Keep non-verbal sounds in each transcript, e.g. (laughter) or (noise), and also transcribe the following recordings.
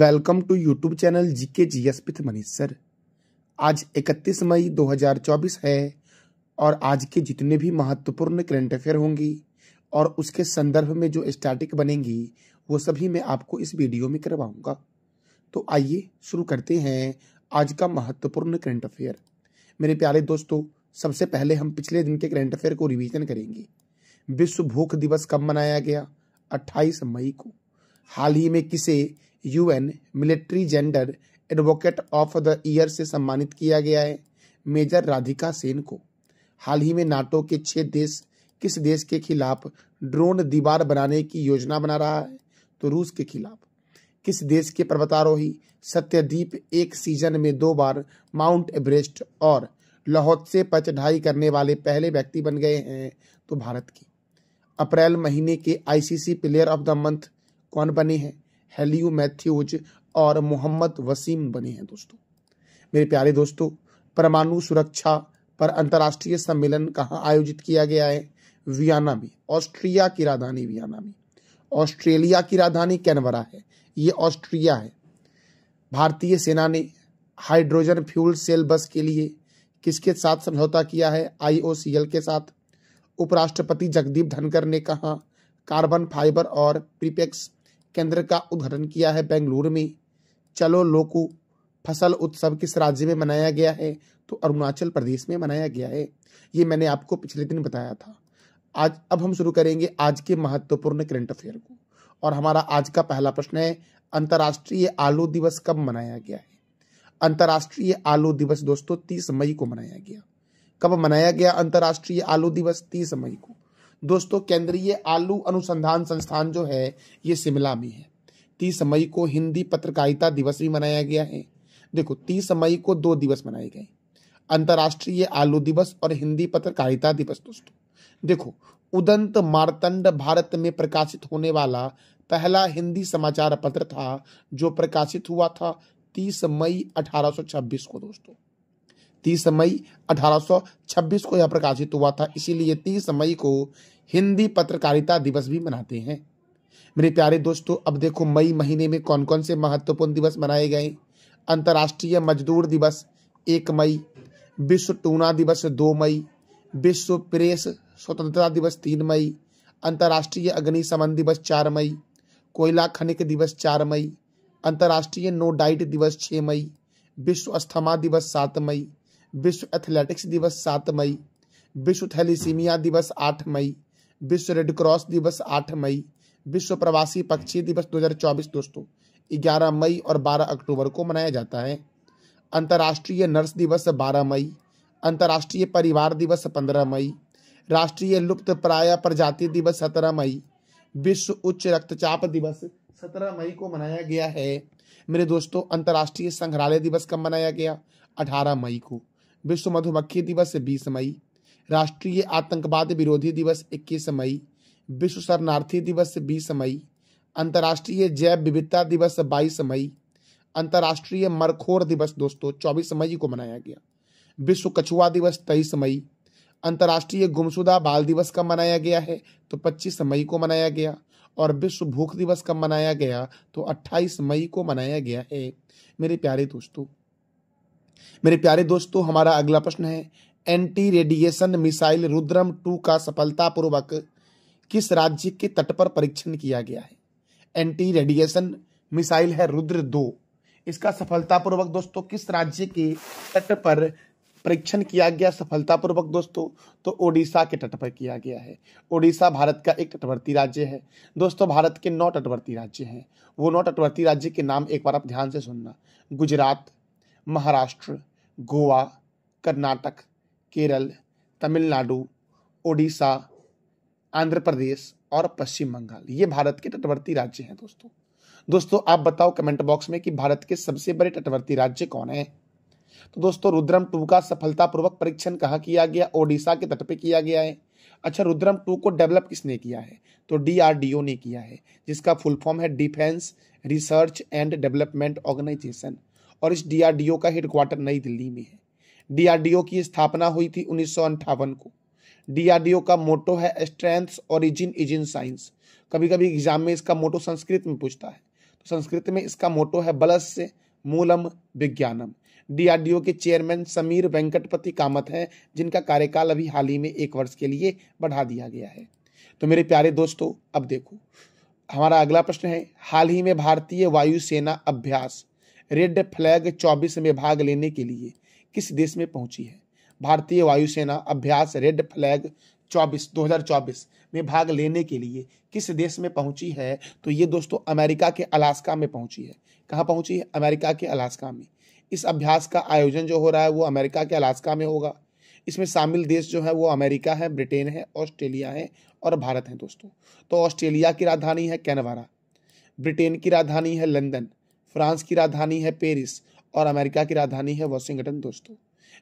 welcome to YouTube channel GK GS with Manish sir आज 31 मई 2024 है और आज के जितने भी महत्वपूर्ण करंट अफेयर होंगी और उसके संदर्भ में जो स्टैटिक बनेंगी वो सभी मैं आपको इस वीडियो में करवाऊंगा तो आइए शुरू करते हैं आज का महत्वपूर्ण करंट अफेयर मेरे प्यारे दोस्तों सबसे पहले हम पिछले दिन के करंट अफेयर को रिविजन करेंगे विश्व भूख दिवस कब मनाया गया अट्ठाईस मई को हाल ही में किसे UN military gender advocate of the year से सम्मानित किया गया है मेजर राधिका सेन को हाल ही में नाटो के छह देश किस देश के खिलाफ ड्रोन दीवार बनाने की योजना बना रहा है तो रूस के खिलाफ किस देश के पर्वतारोही सत्यदीप एक सीजन में दो बार माउंट एवरेस्ट और से पर चढ़ाई करने वाले पहले व्यक्ति बन गए हैं तो भारत की अप्रैल महीने के ICC player of the month कौन बने हैं हेलियो मैथ्यूज और मोहम्मद वसीम बने हैं दोस्तों मेरे प्यारे दोस्तों परमाणु सुरक्षा पर अंतर्राष्ट्रीय सम्मेलन कहाँ आयोजित किया गया है वियाना में ऑस्ट्रिया की राजधानी वियाना में ऑस्ट्रेलिया की राजधानी कैनवरा है ये ऑस्ट्रिया है भारतीय सेना ने हाइड्रोजन फ्यूल सेल बस के लिए किसके साथ समझौता किया है आईओसीएल के साथ उपराष्ट्रपति जगदीप धनकर ने कहा कार्बन फाइबर और प्रीपेक्स केंद्र का उद्घाटन किया है बेंगलुरु में चलो लोकू फसल उत्सव किस राज्य में मनाया गया है तो अरुणाचल प्रदेश में मनाया गया है ये मैंने आपको पिछले दिन बताया था आज अब हम शुरू करेंगे आज के महत्वपूर्ण करंट अफेयर को और हमारा आज का पहला प्रश्न है अंतर्राष्ट्रीय आलू दिवस कब मनाया गया है अंतर्राष्ट्रीय आलू दिवस दोस्तों तीस मई को मनाया गया कब मनाया गया अंतर्राष्ट्रीय आलू दिवस तीस मई को दोस्तों केंद्रीय आलू अनुसंधान संस्थान जो है ये शिमला में है तीस मई को हिंदी पत्रकारिता दिवस भी मनाया गया है देखो तीस मई को दो दिवस मनाए गए अंतर्राष्ट्रीय आलू दिवस और हिंदी पत्रकारिता दिवस दोस्तों देखो उदंत मारतंड भारत में प्रकाशित होने वाला पहला हिंदी समाचार पत्र था जो प्रकाशित हुआ था 30 मई 1826 को दोस्तों तीस मई 1826 को यह प्रकाशित हुआ था इसीलिए तीस मई को हिंदी पत्रकारिता दिवस भी मनाते हैं मेरे प्यारे दोस्तों अब देखो मई महीने में कौन कौन से महत्वपूर्ण दिवस मनाए गए अंतर्राष्ट्रीय मजदूर दिवस एक मई विश्व टूना दिवस दो मई विश्व प्रेस स्वतंत्रता दिवस तीन मई अंतर्राष्ट्रीय अग्निशमन दिवस चार मई कोयला खनिक दिवस चार मई अंतर्राष्ट्रीय नो डाइट दिवस छः मई विश्व अस्थमा दिवस सात मई विश्व एथलेटिक्स दिवस सात मई विश्व थैलीसीमिया दिवस आठ मई विश्व रेड क्रॉस दिवस आठ मई विश्व प्रवासी पक्षी दिवस 2024 दोस्तों ग्यारह मई और बारह अक्टूबर को मनाया जाता है अंतर्राष्ट्रीय नर्स दिवस बारह मई अंतर्राष्ट्रीय परिवार दिवस पंद्रह मई राष्ट्रीय लुप्त प्राय प्रजाति दिवस सत्रह मई विश्व उच्च रक्तचाप दिवस सत्रह मई को मनाया गया है मेरे दोस्तों अंतर्राष्ट्रीय संग्रहालय दिवस कब मनाया गया अठारह मई को विश्व मधुमक्खी दिवस बीस मई राष्ट्रीय आतंकवाद विरोधी दिवस इक्कीस मई विश्व शरणार्थी दिवस बीस मई अंतर्राष्ट्रीय जैव विविधता दिवस बाईस मई अंतर्राष्ट्रीय मरखोर दिवस दोस्तों चौबीस मई को मनाया गया विश्व कछुआ दिवस तेईस मई अंतर्राष्ट्रीय गुमशुदा बाल दिवस कब मनाया गया है तो पच्चीस मई को मनाया गया और विश्व भूख दिवस कब मनाया गया तो अट्ठाईस मई को मनाया गया है मेरे प्यारे दोस्तों मेरे प्यारे दोस्तों हमारा अगला प्रश्न है anti radiation missile Rudram two का सफलतापूर्वक किस राज्य के तट पर परीक्षण किया गया है एंटी रेडिएशन मिसाइल है रुद्र दो इसका सफलतापूर्वक दोस्तों किस राज्य के तट पर परीक्षण किया गया सफलतापूर्वक दोस्तों तो ओडिशा के तट पर किया गया है ओडिशा भारत का एक तटवर्ती राज्य है दोस्तों भारत के नौ तटवर्ती राज्य हैं वो नौ तटवर्ती राज्य के नाम एक बार आप ध्यान से सुनना गुजरात महाराष्ट्र गोवा कर्नाटक केरल तमिलनाडु ओडिशा आंध्र प्रदेश और पश्चिम बंगाल ये भारत के तटवर्ती राज्य हैं दोस्तों दोस्तों आप बताओ कमेंट बॉक्स में कि भारत के सबसे बड़े तटवर्ती राज्य कौन है तो दोस्तों रुद्रम टू का सफलतापूर्वक परीक्षण कहाँ किया गया ओडिशा के तट पे किया गया है अच्छा रुद्रम टू को डेवलप किसने किया है तो डीआरडीओ ने किया है जिसका फुल फॉर्म है defence research and development organisation और इस डीआरडीओ का हेडक्वार्टर नई दिल्ली में है डीआरडीओ की स्थापना हुई थी उन्नीस को डीआरडीओ का मोटो है strength origin is in science कभी कभी एग्जाम में इसका मोटो संस्कृत में पूछता है तो संस्कृत में इसका मोटो है बलस से मूलम विज्ञानम डीआरडीओ के चेयरमैन समीर वेंकटपति कामत हैं जिनका कार्यकाल अभी हाल ही में एक वर्ष के लिए बढ़ा दिया गया है तो मेरे प्यारे दोस्तों अब देखो हमारा अगला प्रश्न है हाल ही में भारतीय वायुसेना अभ्यास रेड फ्लैग चौबीस में भाग लेने के लिए किस देश में पहुंची है भारतीय वायुसेना अभ्यास रेड फ्लैग 24 2024 में भाग लेने के लिए किस देश में पहुंची है तो ये दोस्तों अमेरिका के अलास्का में पहुंची है कहाँ पहुंची है अमेरिका के अलास्का में इस अभ्यास का आयोजन जो हो रहा है वो अमेरिका के अलास्का में होगा इसमें शामिल देश जो है वो अमेरिका है ब्रिटेन है ऑस्ट्रेलिया है और भारत है दोस्तों तो ऑस्ट्रेलिया की राजधानी है कैनवारा ब्रिटेन की राजधानी है लंदन फ्रांस की राजधानी है पेरिस और अमेरिका की राजधानी है वॉशिंगटन दोस्तों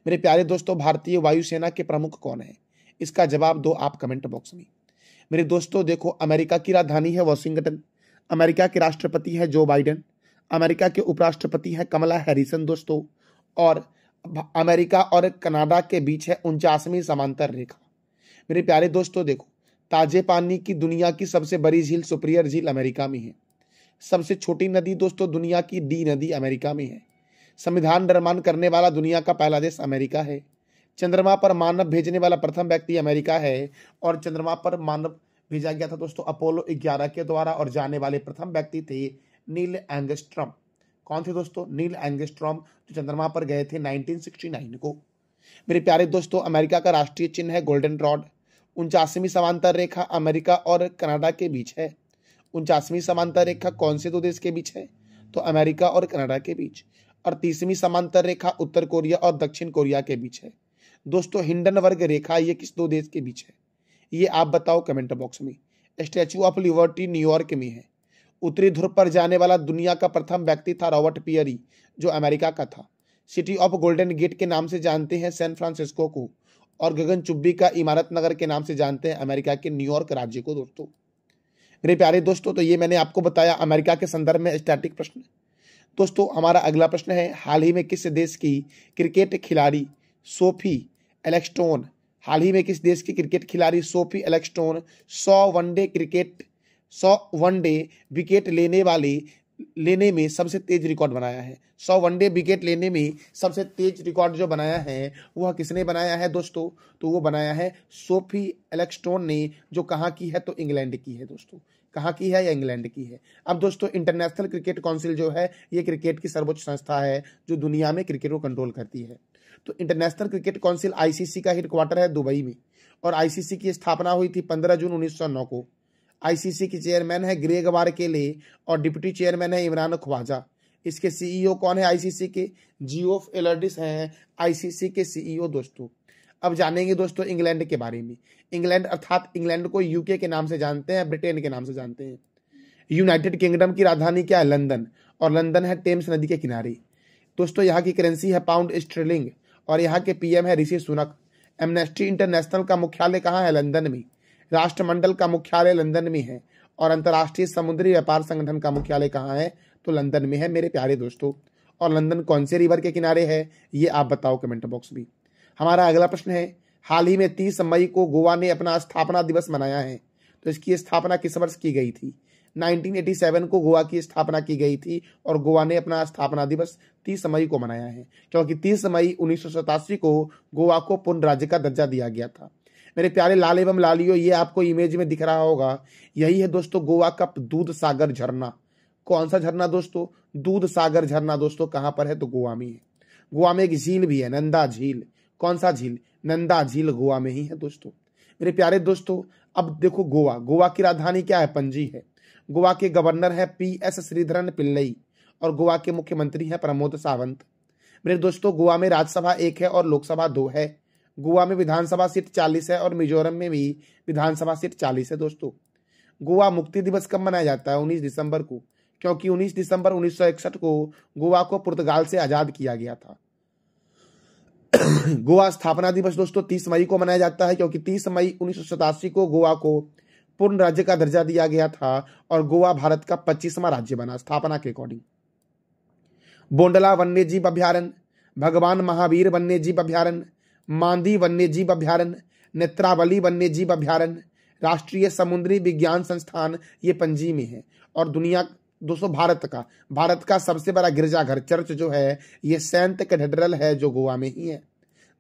मेरे प्यारे दोस्तों भारतीय वायुसेना के प्रमुख कौन है इसका जवाब दो आप कमेंट बॉक्स में मेरे दोस्तों देखो अमेरिका की राजधानी है वॉशिंगटन अमेरिका के राष्ट्रपति है जो बाइडन अमेरिका के उपराष्ट्रपति हैं कमला हैरिसन दोस्तों और अमेरिका और कनाडा के बीच है उनचासवीं समांतर रेखा मेरे प्यारे दोस्तों देखो ताजे पानी की दुनिया की सबसे बड़ी झील सुप्रियर झील अमेरिका में है सबसे छोटी नदी दोस्तों दुनिया की डी नदी अमेरिका में है संविधान निर्माण करने वाला दुनिया का पहला देश अमेरिका है चंद्रमा पर मानव भेजने वाला प्रथम व्यक्ति अमेरिका है और चंद्रमा पर मानव भेजा गया था दोस्तों अपोलो 11 के द्वारा और जाने वाले प्रथम व्यक्ति थे नील एंगस्ट्रम कौन थे दोस्तों नील एंगस्ट्रॉम जो चंद्रमा पर गए थे 1969 को मेरे प्यारे दोस्तों अमेरिका का राष्ट्रीय चिन्ह है गोल्डन रॉड उनचासवीं समांतर रेखा अमेरिका और कनाडा के बीच है उनचासवीं समांतर रेखा कौन से दो देश के बीच है तो अमेरिका और कनाडा के बीच और तीसवीं समांतर रेखा उत्तर कोरिया और दक्षिण कोरिया के बीच है दोस्तों वर्ग रेखा ये किस दो देश के बीच है ये आप बताओ कमेंट बॉक्स में स्टैचू ऑफ लिबर्टी न्यूयॉर्क में है उत्तरी ध्रुव पर जाने वाला दुनिया का प्रथम व्यक्ति था रॉबर्ट पियरी जो अमेरिका का था सिटी ऑफ गोल्डन गेट के नाम से जानते हैं सैन फ्रांसिस्को को और गगन चुब्बी का इमारत नगर के नाम से जानते हैं अमेरिका के न्यूयॉर्क राज्य को दोस्तों मेरे प्यारे दोस्तों तो ये मैंने आपको बताया अमेरिका के संदर्भ में स्टैटिक प्रश्न दोस्तों हमारा अगला प्रश्न है हाल ही में किस देश की क्रिकेट खिलाड़ी सोफी एलेक्स्टोन हाल ही में किस देश की क्रिकेट खिलाड़ी सोफी एलेक्स्टोन सौ वनडे क्रिकेट सौ वनडे विकेट लेने वाले लेने में सबसे तेज रिकॉर्ड बनाया है सौ वनडे विकेट लेने में सबसे तेज रिकॉर्ड जो बनाया है वह किसने बनाया है दोस्तों तो वो बनाया है सोफी एलेक्सटोन ने जो कहाँ की है तो इंग्लैंड की है दोस्तों कहाँ की है या इंग्लैंड की है अब दोस्तों इंटरनेशनल क्रिकेट काउंसिल जो है ये क्रिकेट की सर्वोच्च संस्था है जो दुनिया में क्रिकेट को कंट्रोल करती है तो इंटरनेशनल क्रिकेट काउंसिल आईसीसी का हेडक्वार्टर है दुबई में और आईसीसी की स्थापना हुई थी पंद्रह जून उन्नीस को आईसीसी के चेयरमैन है ग्रे गवार के लिए और डिप्टी चेयरमैन है इमरान ख्वाजा इसके सीईओ e कौन है आईसीसी के जियोफ एलर्डिस हैं आईसीसी के सीईओ e दोस्तों अब जानेंगे दोस्तों इंग्लैंड के बारे में इंग्लैंड अर्थात इंग्लैंड को यूके के नाम से जानते हैं ब्रिटेन के नाम से जानते हैं यूनाइटेड किंगडम की राजधानी क्या है लंदन और लंदन है टेम्स नदी के किनारे दोस्तों यहाँ की करेंसी है पाउंड स्ट्रेलिंग और यहाँ के पीएम है ऋषि सुनक एमनेस्टी इंटरनेशनल का मुख्यालय कहाँ है लंदन में राष्ट्रमंडल का मुख्यालय लंदन में है और अंतर्राष्ट्रीय समुद्री व्यापार संगठन का मुख्यालय कहाँ है तो लंदन में है मेरे प्यारे दोस्तों और लंदन कौन से रिवर के किनारे है ये आप बताओ कमेंट बॉक्स में हमारा अगला प्रश्न है हाल ही में तीस मई को गोवा ने अपना स्थापना दिवस मनाया है तो इसकी स्थापना किस वर्ष की गई थी 1987 को गोवा की स्थापना की गई थी और गोवा ने अपना स्थापना दिवस 30 मई को मनाया है क्योंकि 30 मई उन्नीस को गोवा को पूर्ण राज्य का दर्जा दिया गया था मेरे प्यारे लाल एवं लालियो ये आपको इमेज में दिख रहा होगा यही है दोस्तों गोवा का दूध सागर झरना कौन सा झरना दोस्तों दूध सागर झरना दोस्तों कहाँ पर है तो गोवा में है गोवा में एक झील भी है नंदा झील कौन सा झील नंदा झील गोवा में ही है दोस्तों मेरे प्यारे दोस्तों अब देखो गोवा गोवा की राजधानी क्या है पंजी है गोवा के गवर्नर है पी एस श्रीधरन पिल्लई और गोवा के मुख्यमंत्री हैं प्रमोद सावंत मेरे दोस्तों गोवा में राज्यसभा एक है और लोकसभा दो है गोवा में विधानसभा सीट चालीस है और मिजोरम में भी विधानसभा सीट चालीस है दोस्तों गोवा मुक्ति दिवस कब मनाया जाता है उन्नीस दिसंबर को क्योंकि 19 दिसंबर 1961 को गोवा को पुर्तगाल से आज़ाद किया गया था (coughs) गोवा स्थापना दिवस दोस्तों 30 मई को मनाया जाता है क्योंकि 30 मई उन्नीस को गोवा को पूर्ण राज्य का दर्जा दिया गया था और गोवा भारत का पच्चीसवा राज्य बना स्थापना के अकॉर्डिंग बोंडला वन्य जीव भगवान महावीर वन्य जीव अभ्यारण्य मांदी वन्य जीव अभ्यारण्य नेत्रावली वन्य जीव अभ्यारण्य राष्ट्रीय समुद्री विज्ञान संस्थान ये पंजी में है और दुनिया दोस्तों भारत का भारत का सबसे बड़ा गिरजाघर चर्च जो है ये सेंट कैथेड्रल है जो गोवा में ही है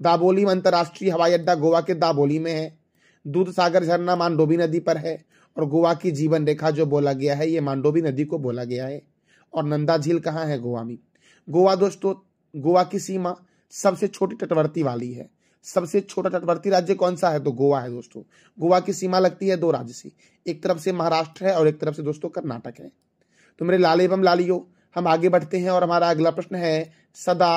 दाबोली अंतर्राष्ट्रीय हवाई अड्डा गोवा के दाबोली में है दूध सागर झरना मांडोवी नदी पर है और गोवा की जीवन रेखा जो बोला गया है ये मांडोवी नदी को बोला गया है और नंदा झील कहाँ है गोवा में गोवा दोस्तों गोवा की सीमा सबसे छोटी तटवर्ती वाली है सबसे छोटा तटवर्ती राज्य कौन सा है तो गोवा है दोस्तों गोवा की सीमा लगती है दो राज्य से एक तरफ से महाराष्ट्र है और एक तरफ से दोस्तों कर्नाटक है तो मेरे लाल एवं लालियो हम आगे बढ़ते हैं और हमारा अगला प्रश्न है सदा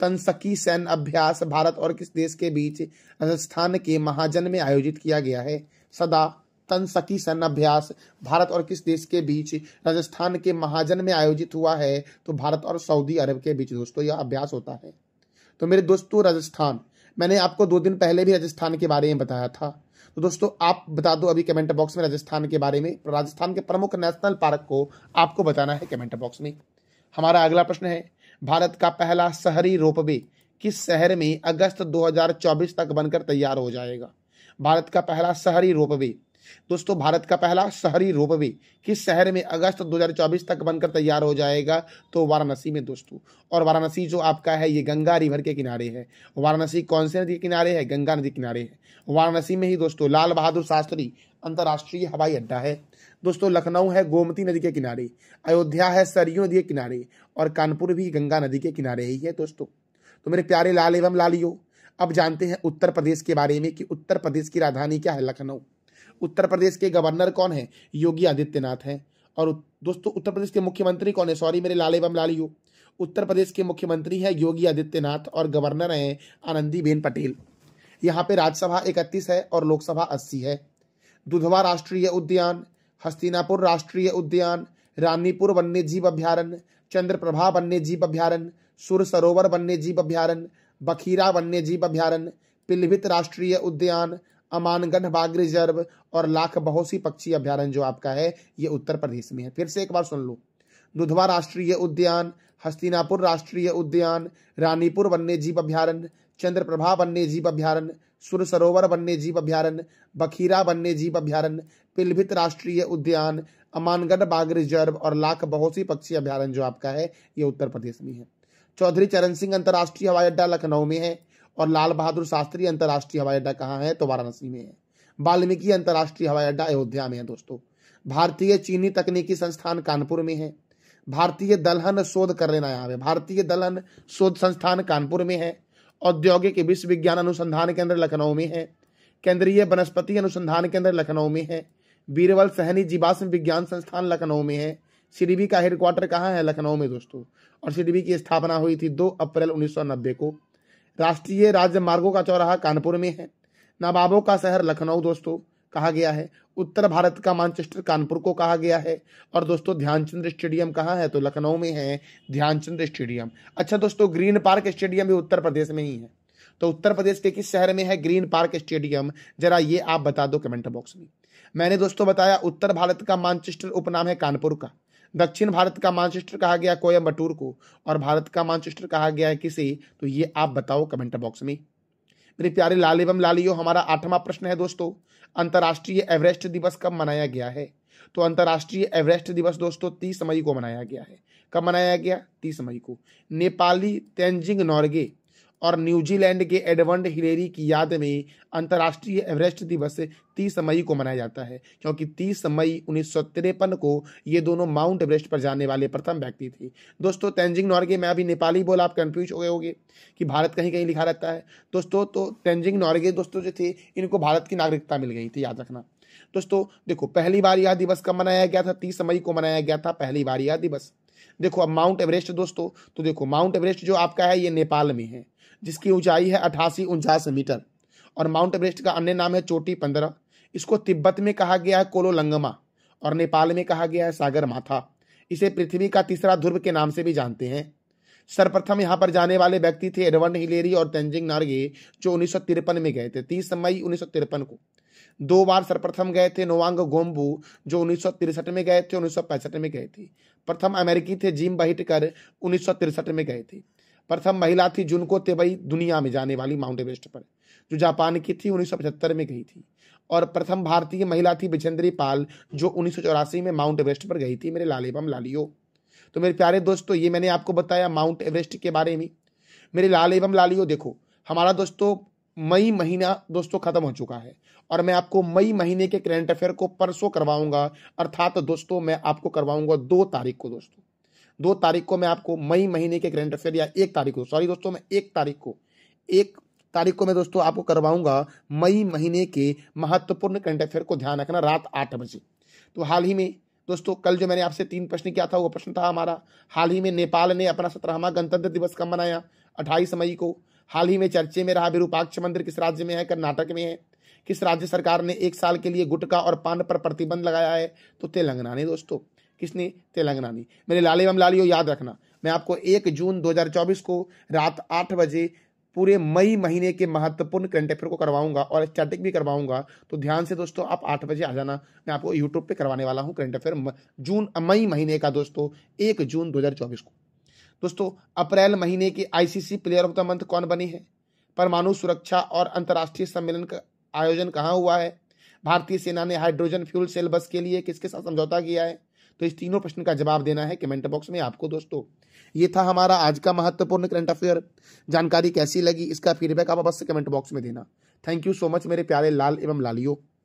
तनसकी सैन्य अभ्यास भारत और किस देश के बीच राजस्थान के महाजन में आयोजित किया गया है सदा तनसकी सैन्य अभ्यास भारत और किस देश के बीच राजस्थान के महाजन में आयोजित हुआ है तो भारत और सऊदी अरब के बीच दोस्तों यह अभ्यास होता है तो मेरे दोस्तों राजस्थान मैंने आपको दो दिन पहले भी राजस्थान के बारे में बताया था तो दोस्तों आप बता दो अभी कमेंट बॉक्स में राजस्थान के बारे में राजस्थान के प्रमुख नेशनल पार्क को आपको बताना है कमेंट बॉक्स में हमारा अगला प्रश्न है भारत का पहला शहरी रोपवे किस शहर में अगस्त 2024 तक बनकर तैयार हो जाएगा भारत का पहला शहरी रोपवे दोस्तों भारत का पहला शहरी रोपवे किस शहर में अगस्त 2024 तक बनकर तैयार हो जाएगा तो वाराणसी में दोस्तों और वाराणसी जो आपका है ये गंगा रिवर के किनारे है वाराणसी कौन से नदी के किनारे है गंगा नदी किनारे है वाराणसी में ही दोस्तों लाल बहादुर शास्त्री अंतर्राष्ट्रीय हवाई अड्डा है दोस्तों लखनऊ है गोमती नदी के किनारे अयोध्या है सरयू नदी के किनारे और कानपुर भी गंगा नदी के किनारे ही है दोस्तों तो मेरे प्यारे लाल एवं लालियो अब जानते हैं उत्तर प्रदेश के बारे में कि उत्तर प्रदेश की राजधानी क्या है लखनऊ उत्तर प्रदेश के गवर्नर कौन है योगी आदित्यनाथ हैं और दोस्तों उत्तर प्रदेश के मुख्यमंत्री कौन है सॉरी मेरे लाल एवं लाली हो उत्तर प्रदेश के मुख्यमंत्री हैं योगी आदित्यनाथ और गवर्नर हैं आनंदीबेन पटेल यहाँ पे राज्यसभा इकतीस है और लोकसभा अस्सी है दुधवा राष्ट्रीय उद्यान हस्तिनापुर राष्ट्रीय उद्यान रानीपुर वन्य जीव अभ्यारण्य चंद्रप्रभा वन्य जीव अभ्यारण्य सुर सरोवर वन्य जीव अभ्यारण्य बखीरा वन्य जीव अभ्यारण्य पिलभित राष्ट्रीय उद्यान अमानगढ़ बाघ रिजर्व और लाख बहोसी पक्षी अभ्यारण्य जो आपका है ये उत्तर प्रदेश में है फिर से एक बार सुन लो दुधवा राष्ट्रीय उद्यान हस्तिनापुर राष्ट्रीय उद्यान रानीपुर वन्य जीव अभ्यारण्य चंद्रप्रभा वन्य जीव अभ्यारण्य सुर सरोवर वन्य जीव अभ्यारण्य बखीरा वन्य जीव अभ्यारण्य पिलभित राष्ट्रीय उद्यान अमानगढ़ बाघ रिजर्व और लाख बहोसी पक्षी अभ्यारण्य जो आपका है ये उत्तर प्रदेश में है चौधरी चरण सिंह अंतर्राष्ट्रीय हवाई अड्डा लखनऊ में है और लाल बहादुर शास्त्री अंतर्राष्ट्रीय हवाई अड्डा कहाँ है तो वाराणसी में है वाल्मीकि अंतर्राष्ट्रीय हवाई अड्डा अयोध्या में है दोस्तों भारतीय चीनी तकनीकी संस्थान कानपुर में है भारतीय दलहन शोध कर लेना यहाँ पे भारतीय दलहन शोध संस्थान कानपुर में है औद्योगिक विश्वविज्ञान अनुसंधान केंद्र लखनऊ में है केंद्रीय वनस्पति अनुसंधान केंद्र लखनऊ में है बीरबल सहनी जीवाश्म विज्ञान संस्थान लखनऊ में है सीडीबी का हेडक्वार्टर कहाँ है लखनऊ में दोस्तों और सीडीबी की स्थापना हुई थी 2 अप्रैल 1990 को राष्ट्रीय राजमार्गों का चौराहा कानपुर में है नवाबों का शहर लखनऊ दोस्तों कहा गया है उत्तर भारत का मानचेस्टर कानपुर को कहा गया है और दोस्तों ध्यानचंद स्टेडियम कहाँ है तो लखनऊ में है ध्यानचंद स्टेडियम अच्छा दोस्तों ग्रीन पार्क स्टेडियम भी उत्तर प्रदेश में ही है तो उत्तर प्रदेश के किस शहर में है ग्रीन पार्क स्टेडियम जरा ये आप बता दो कमेंट बॉक्स में मैंने दोस्तों बताया उत्तर भारत का मानचेस्टर उपनाम है कानपुर का दक्षिण भारत का मानचेस्टर कहा गया कोयम्बटूर को और भारत का मानचेस्टर कहा गया है किसे तो ये आप बताओ कमेंट बॉक्स में मेरे प्यारे लाल एवं लालियो हमारा आठवां प्रश्न है दोस्तों अंतर्राष्ट्रीय एवरेस्ट दिवस कब मनाया गया है तो अंतर्राष्ट्रीय एवरेस्ट दिवस दोस्तों तीस मई को मनाया गया है कब मनाया गया तीस मई को नेपाली तेंजिंग नॉर्गे और न्यूजीलैंड के एडवर्ड हिलेरी की याद में अंतर्राष्ट्रीय एवरेस्ट दिवस 30 मई को मनाया जाता है क्योंकि 30 मई उन्नीस को ये दोनों माउंट एवरेस्ट पर जाने वाले प्रथम व्यक्ति थे दोस्तों तेंजिंग नॉर्गे में अभी नेपाली बोल आप कन्फ्यूज हो गए होंगे कि भारत कहीं कहीं लिखा रहता है दोस्तों तो तेंजिंग नॉर्गे दोस्तों जो थे इनको भारत की नागरिकता मिल गई थी याद रखना दोस्तों देखो पहली बार यह दिवस कब मनाया गया था तीस मई को मनाया गया था पहली बार यह दिवस देखो अब माउंट एवरेस्ट दोस्तों तो देखो माउंट एवरेस्ट जो आपका है ये नेपाल में है जिसकी ऊंचाई है अठासी उनचास मीटर और माउंट एवरेस्ट का अन्य नाम है चोटी पंद्रह इसको तिब्बत में कहा गया है कोलोलंगमा और नेपाल में कहा गया है सागर माथा इसे पृथ्वी का तीसरा ध्रुव के नाम से भी जानते हैं सर्वप्रथम यहाँ पर जाने वाले व्यक्ति थे एडवर्ड हिलेरी और तेंजिंग नार्गे जो उन्नीस में गए थे तीस मई उन्नीस को दो बार सर्वप्रथम गए थे नोवांग गोम्बू जो उन्नीस में गए थे उन्नीस में गए थे प्रथम अमेरिकी थे जिम बहिटकर उन्नीस में गए थे प्रथम महिला थी जुनको तेबई दुनिया में जाने वाली माउंट एवरेस्ट पर जो जापान की थी उन्नीस में गई थी और प्रथम भारतीय महिला थी बिजेंद्री पाल जो उन्नीस में माउंट एवरेस्ट पर गई थी मेरे लाले बम लालियो तो मेरे प्यारे दोस्तों ये मैंने आपको बताया माउंट एवरेस्ट के बारे में मेरे लाल एवं लालियो देखो हमारा दोस्तों मई महीना दोस्तों खत्म हो चुका है और मैं आपको मई महीने के करंट अफेयर को परसों करवाऊंगा अर्थात दोस्तों मैं आपको करवाऊंगा दो तारीख को दोस्तों दो तारीख को मैं आपको मई महीने के ग्रेंट अफेयर या एक तारीख को सॉरी दोस्तों मैं एक तारीख को एक तारीख को मैं दोस्तों आपको करवाऊंगा मई महीने के महत्वपूर्ण करंट अफेयर को ध्यान रखना रात आठ बजे तो हाल ही में दोस्तों कल जो मैंने आपसे तीन प्रश्न किया था वो प्रश्न था हमारा हाल ही में नेपाल ने अपना सत्रहवा गणतंत्र दिवस कब मनाया अट्ठाईस मई को हाल ही में चर्चे में रहा विरूपाक्ष मंदिर किस राज्य में है कर्नाटक में है किस राज्य सरकार ने एक साल के लिए गुटखा और पान पर प्रतिबंध लगाया है तो तेलंगाना ने दोस्तों किसने तेलंगाना ने मेरे लाल एवं लालियो याद रखना मैं आपको एक जून 2024 को रात आठ बजे पूरे मई महीने के महत्वपूर्ण करंट अफेयर को करवाऊंगा और स्टैटिक भी करवाऊंगा तो ध्यान से दोस्तों आप आठ बजे आ जाना मैं आपको यूट्यूब पे करवाने वाला हूँ करंट अफेयर जून मई महीने का दोस्तों एक जून 2024 को दोस्तों अप्रैल महीने के ICC player of the month कौन बनी है परमाणु सुरक्षा और अंतर्राष्ट्रीय सम्मेलन का आयोजन कहाँ हुआ है भारतीय सेना ने हाइड्रोजन फ्यूल सेल बस के लिए किसके साथ समझौता किया है तो इस तीनों प्रश्न का जवाब देना है कमेंट बॉक्स में आपको दोस्तों ये था हमारा आज का महत्वपूर्ण करंट अफेयर जानकारी कैसी लगी इसका फीडबैक आप अवश्य कमेंट बॉक्स में देना थैंक यू सो मच मेरे प्यारे लाल एवं लालियों